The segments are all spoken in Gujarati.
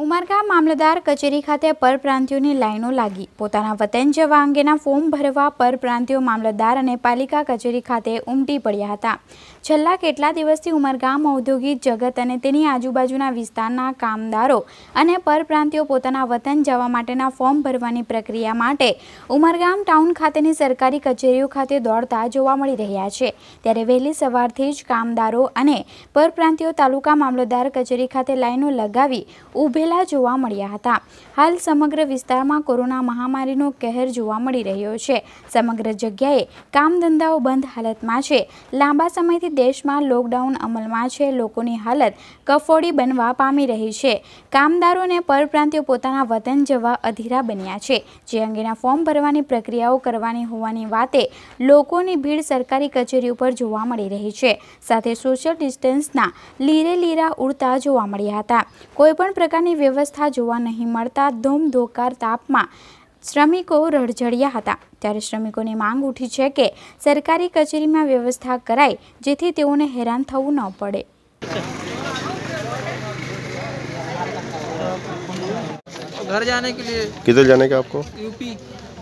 ઉમરગામ મામલતદાર કચેરી ખાતે પરપ્રાંતિયોની લાઈનો લાગી પોતાના વતન જવા અંગેના ફોર્મ ભરવા પરપ્રાંતિયો મામલતદાર અને પાલિકા કચેરી ખાતે ઉમટી પડ્યા હતા છેલ્લા કેટલા દિવસથી ઉમરગામ ઔદ્યોગિક જગત અને તેની આજુબાજુના વિસ્તારના કામદારો અને પરપ્રાંતિયો પોતાના વતન જવા માટેના ફોર્મ ભરવાની પ્રક્રિયા માટે ઉમરગામ ટાઉન ખાતેની સરકારી કચેરીઓ ખાતે દોડતા જોવા મળી રહ્યા છે ત્યારે વહેલી સવારથી જ કામદારો અને પરપ્રાંતિયો તાલુકા મામલતદાર કચેરી ખાતે લાઈનો લગાવી ઊભે ઉભેલા જોવા મળ્યા હતા હાલ સમગ્ર વિસ્તારમાં કોરોના મહામારીનો કહેર જોવા મળી રહ્યો છે સમગ્ર જગ્યાએ કામ ધંધાઓ બંધ હાલતમાં છે લાંબા સમયથી દેશમાં લોકડાઉન અમલમાં છે લોકોની હાલત કફોડી બનવા પામી રહી છે કામદારોને પરપ્રાંતિઓ પોતાના વતન જવા અધીરા બન્યા છે જે અંગેના ફોર્મ ભરવાની પ્રક્રિયાઓ કરવાની હોવાની વાતે લોકોની ભીડ સરકારી કચેરી ઉપર જોવા મળી રહી છે સાથે સોશિયલ ડિસ્ટન્સના લીરે લીરા ઉડતા જોવા મળ્યા હતા કોઈપણ પ્રકારની પાણીની વ્યવસ્થા જોવા નહીં મળતા ધોમધોકાર તાપમાં શ્રમિકો રળઝળ્યા હતા ત્યારે શ્રમિકોની માંગ ઉઠી છે કે સરકારી કચેરીમાં વ્યવસ્થા કરાય જેથી તેઓને હેરાન થવું ન પડે घर जाने के लिए किधर जाने का आपको यूपी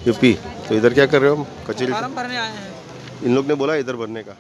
यूपी तो इधर क्या कर रहे हो कचेरी भरने आए हैं इन लोग ने बोला इधर भरने का